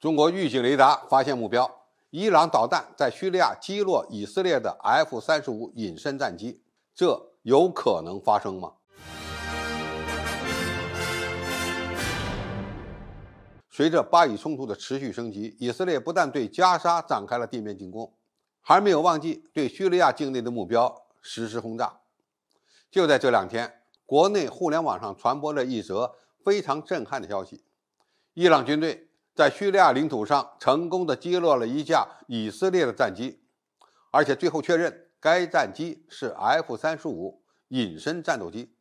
中国预警雷达发现目标，伊朗导弹在叙利亚击落以色列的 F 三十五隐身战机，这有可能发生吗？随着巴以冲突的持续升级，以色列不但对加沙展开了地面进攻，还没有忘记对叙利亚境内的目标实施轰炸。就在这两天，国内互联网上传播了一则非常震撼的消息：伊朗军队。在叙利亚领土上成功地击落了一架以色列的战机，而且最后确认该战机是 F-35 隐身战斗机。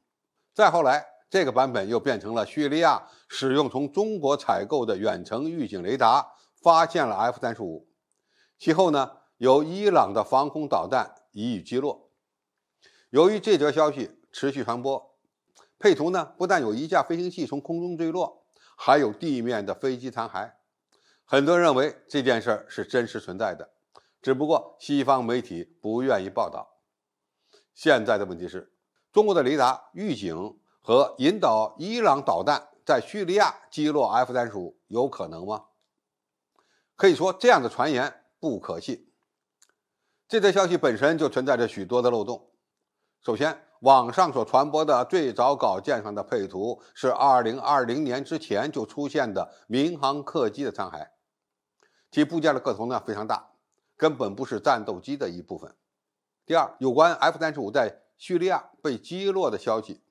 再后来，这个版本又变成了叙利亚使用从中国采购的远程预警雷达发现了 F-35，其后呢由伊朗的防空导弹予以击落。由于这则消息持续传播，配图呢不但有一架飞行器从空中坠落。还有地面的飞机残骸，很多人认为这件事儿是真实存在的，只不过西方媒体不愿意报道。现在的问题是，中国的雷达预警和引导伊朗导弹在叙利亚击落 F 三十五有可能吗？可以说这样的传言不可信，这则消息本身就存在着许多的漏洞。首先，网上所传播的最早稿件上的配图是二零二零年之前就出现的民航客机的残骸，其部件的个头呢非常大，根本不是战斗机的一部分。第二，有关 F 三十五在叙利亚被击落的消息，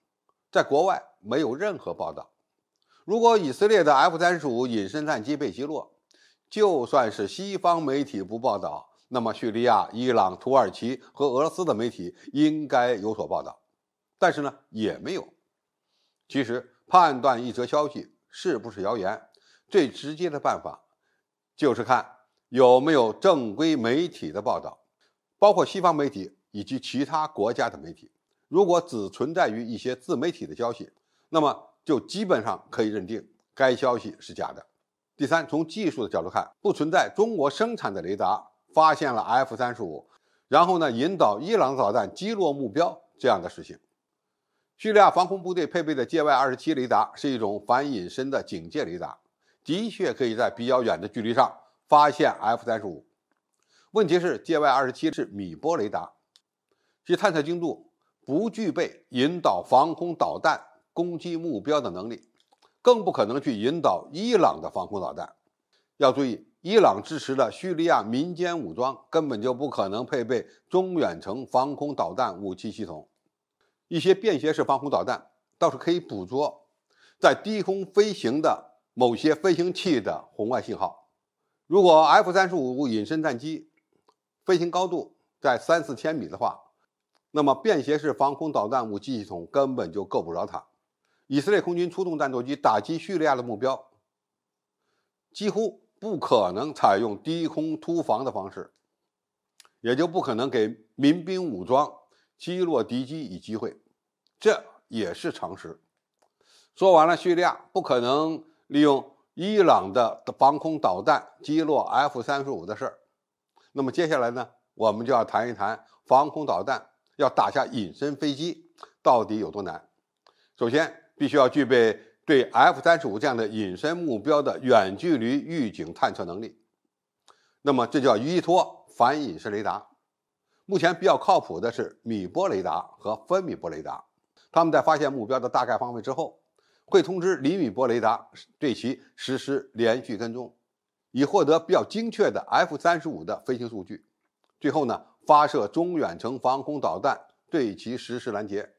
在国外没有任何报道。如果以色列的 F 三十五隐身战机被击落，就算是西方媒体不报道。那么，叙利亚、伊朗、土耳其和俄罗斯的媒体应该有所报道，但是呢，也没有。其实，判断一则消息是不是谣言，最直接的办法就是看有没有正规媒体的报道，包括西方媒体以及其他国家的媒体。如果只存在于一些自媒体的消息，那么就基本上可以认定该消息是假的。第三，从技术的角度看，不存在中国生产的雷达。发现了 F 三十五，然后呢引导伊朗导弹击落目标这样的事情。叙利亚防空部队配备的 JY 二十七雷达是一种反隐身的警戒雷达，的确可以在比较远的距离上发现 F 三十五。问题是 JY 二十七是米波雷达，其探测精度不具备引导防空导弹攻击目标的能力，更不可能去引导伊朗的防空导弹。要注意。伊朗支持的叙利亚民间武装根本就不可能配备中远程防空导弹武器系统，一些便携式防空导弹倒是可以捕捉在低空飞行的某些飞行器的红外信号。如果 F 三十五隐身战机飞行高度在三四千米的话，那么便携式防空导弹武器系统根本就够不着它。以色列空军出动战斗机打击叙利亚的目标，几乎。不可能采用低空突防的方式，也就不可能给民兵武装击落敌机以机会，这也是常识。说完了叙利亚不可能利用伊朗的防空导弹击落 F 三十五的事儿，那么接下来呢，我们就要谈一谈防空导弹要打下隐身飞机到底有多难。首先，必须要具备。对 F 三十五这样的隐身目标的远距离预警探测能力，那么这叫依托反隐身雷达。目前比较靠谱的是米波雷达和分米波雷达。他们在发现目标的大概方位之后，会通知厘米波雷达对其实施连续跟踪，以获得比较精确的 F 三十五的飞行数据。最后呢，发射中远程防空导弹对其实施拦截。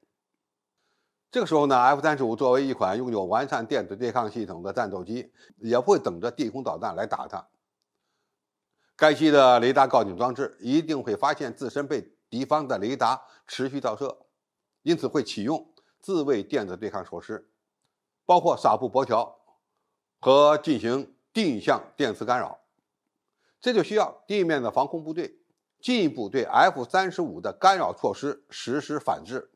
这个时候呢，F-35 作为一款拥有完善电子对抗系统的战斗机，也不会等着地空导弹来打它。该机的雷达告警装置一定会发现自身被敌方的雷达持续照射，因此会启用自卫电子对抗措施，包括撒布箔条和进行定向电磁干扰。这就需要地面的防空部队进一步对 F-35 的干扰措施实施反制。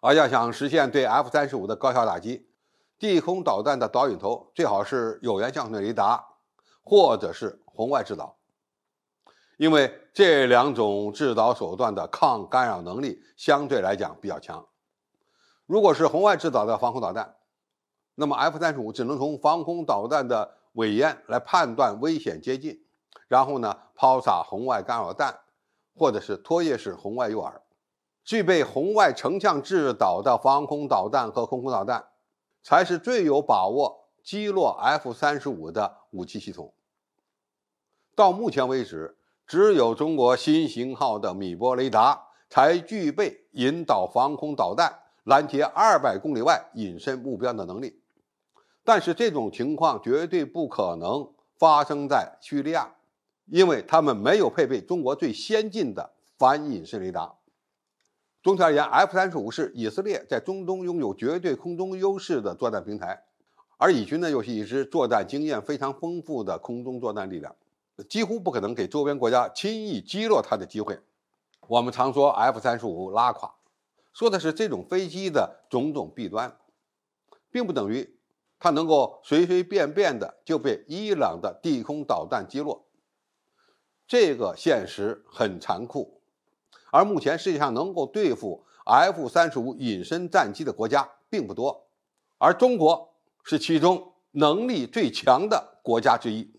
而要想实现对 F 三十五的高效打击，地空导弹的导引头最好是有源相控雷达，或者是红外制导，因为这两种制导手段的抗干扰能力相对来讲比较强。如果是红外制导的防空导弹，那么 F 三十五只能从防空导弹的尾烟来判断危险接近，然后呢抛洒红外干扰弹，或者是拖曳式红外诱饵。具备红外成像制导的防空导弹和空空导弹，才是最有把握击落 F 三十五的武器系统。到目前为止，只有中国新型号的米波雷达才具备引导防空导弹拦截二百公里外隐身目标的能力。但是这种情况绝对不可能发生在叙利亚，因为他们没有配备中国最先进的反隐身雷达。总体而言，F 三十五是以色列在中东拥有绝对空中优势的作战平台，而以军呢又是一支作战经验非常丰富的空中作战力量，几乎不可能给周边国家轻易击落它的机会。我们常说 F 三十五拉垮，说的是这种飞机的种种弊端，并不等于它能够随随便便的就被伊朗的地空导弹击落。这个现实很残酷。而目前世界上能够对付 F 三十五隐身战机的国家并不多，而中国是其中能力最强的国家之一。